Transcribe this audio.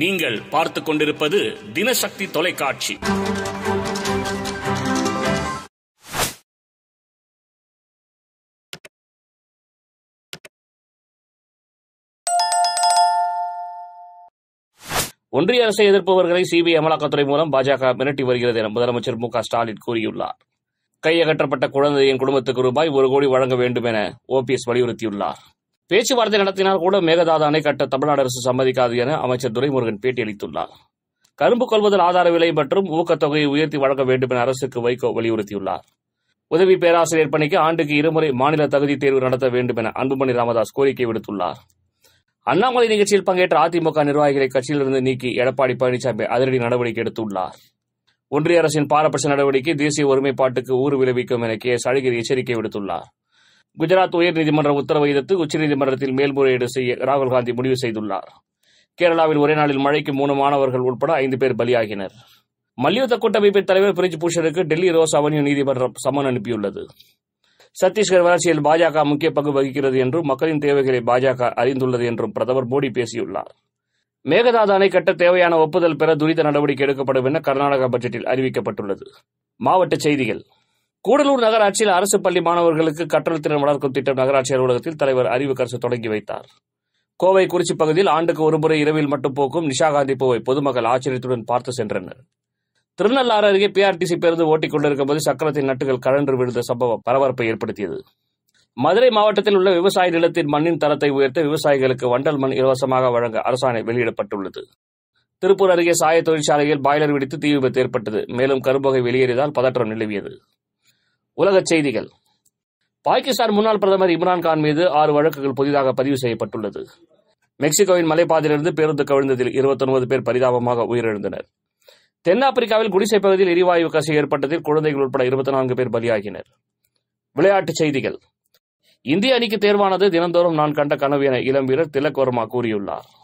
நீங்கள் பார்த்து கொண்டிருப்பது தினசக்தி தொலைக்காட்சி ஒன்றிய அரசை எதிர்ப்பவர்களை சிபிஐ அமலாக்கத்துறை மூலம் பாஜக மிரட்டி வருகிறது என முதலமைச்சர் மு ஸ்டாலின் கூறியுள்ளார் கையகற்றப்பட்ட குழந்தையின் குடும்பத்துக்கு ரூபாய் ஒரு கோடி வழங்க வேண்டும் என ஓபிஎஸ் வலியுறுத்தியுள்ளார் பேச்சுவார்த்தை நடத்தினால் கூட மேகதாது அணை கட்ட தமிழ்நாடு அரசு சம்மதிக்காது என அமைச்சர் துரைமுருகன் பேட்டியளித்துள்ளார் கரும்பு கொள்வதன் ஆதார விலை மற்றும் ஊக்கத்தொகையை உயர்த்தி வழங்க வேண்டும் என அரசுக்கு வைகோ வலியுறுத்தியுள்ளார் உதவி பேராசிரியர் பணிக்கு ஆண்டுக்கு இருமுறை மாநில தகுதி தேர்வு நடத்த வேண்டும் என அன்புமணி ராமதாஸ் கோரிக்கை விடுத்துள்ளார் அண்ணாமலை நிகழ்ச்சியில் பங்கேற்ற அதிமுக நிர்வாகிகளை கட்சியிலிருந்து நீக்கி எடப்பாடி பழனிசாமி அதிரடி நடவடிக்கை எடுத்துள்ளார் ஒன்றிய அரசின் பாரபட்ச நடவடிக்கை தேசிய ஒருமைப்பாட்டுக்கு ஊறு விளைவிக்கும் என கே எஸ் அழகிரி எச்சரிக்கை விடுத்துள்ளார் குஜராத் உயர்நீதிமன்ற உத்தரவை எதிர்த்து உச்சநீதிமன்றத்தில் மேல்முறையீடு செய்ய ராகுல் காந்தி முடிவு செய்துள்ளார் கேரளாவில் ஒரே நாளில் மழைக்கு மூணு மாணவர்கள் உட்பட ஐந்து பேர் பலியாகினர் மல்யுத்த கூட்டமைப்பின் தலைவர் பிரிஜ் பூஷனுக்கு டெல்லி ரோஸ் அவென்யூ நீதிமன்றம் சமன் அனுப்பியுள்ளது சத்தீஸ்கர் வளர்ச்சியில் பாஜக முக்கிய பங்கு வகிக்கிறது என்றும் மக்களின் தேவைகளை பாஜக அறிந்துள்ளது என்றும் பிரதமர் மோடி பேசியுள்ளார் மேகதாது அணை கட்ட தேவையான ஒப்புதல் பெற துரித நடவடிக்கை எடுக்கப்படும் என கர்நாடக பட்ஜெட்டில் அறிவிக்கப்பட்டுள்ளது மாவட்ட செய்திகள் கூடலூர் நகராட்சியில் அரசு பள்ளி மாணவர்களுக்கு கற்றல் திறன் வளர்க்கும் திட்டம் நகராட்சி அலுவலகத்தில் தலைவர் அறிவுக்கரசு தொடங்கி வைத்தார் கோவை குறிச்சி பகுதியில் ஆண்டுக்கு ஒருமுறை இரவில் மட்டும் போக்கும் நிஷா காந்தி பூவை பொதுமக்கள் ஆச்சரியத்துடன் பார்த்து சென்றனர் திருநள்ளாறு அருகே பிஆர்டிசி பேருந்து ஓட்டிக் கொண்டிருக்கும் போது சக்கரத்தின் நட்டுகள் கழன்று விழுந்த சம்பவம் பரபரப்பை ஏற்படுத்தியது மதுரை மாவட்டத்தில் உள்ள விவசாய நிலத்தின் மண்ணின் தரத்தை உயர்த்த விவசாயிகளுக்கு வண்டல் மண் இலவசமாக வழங்க அரசாணை வெளியிடப்பட்டுள்ளது திருப்பூர் அருகே சாய தொழிற்சாலையில் பாய்லர் வெடித்து தீ விபத்து ஏற்பட்டது மேலும் கரும்பகை வெளியேறியதால் பதற்றம் நிலவியது உலகச் செய்திகள் பாகிஸ்தான் முன்னாள் பிரதமர் இம்ரான்கான் மீது ஆறு வழக்குகள் புதிதாக பதிவு செய்யப்பட்டுள்ளது மெக்சிகோவின் மலைப்பாதையிலிருந்து பேருந்து கவிழ்ந்ததில் இருபத்தொன்பது பேர் பரிதாபமாக உயிரிழந்தனர் தென்னாப்பிரிக்காவில் குடிசை பகுதியில் எரிவாயு கசி ஏற்பட்டதில் குழந்தைகள் உட்பட இருபத்தி நான்கு பேர் பலியாகினர் விளையாட்டுச் செய்திகள் இந்திய அணிக்கு தேர்வானது தினந்தோறும் நான் கண்ட கனவு என இளம் வீரர் திலக் வர்மா கூறியுள்ளார்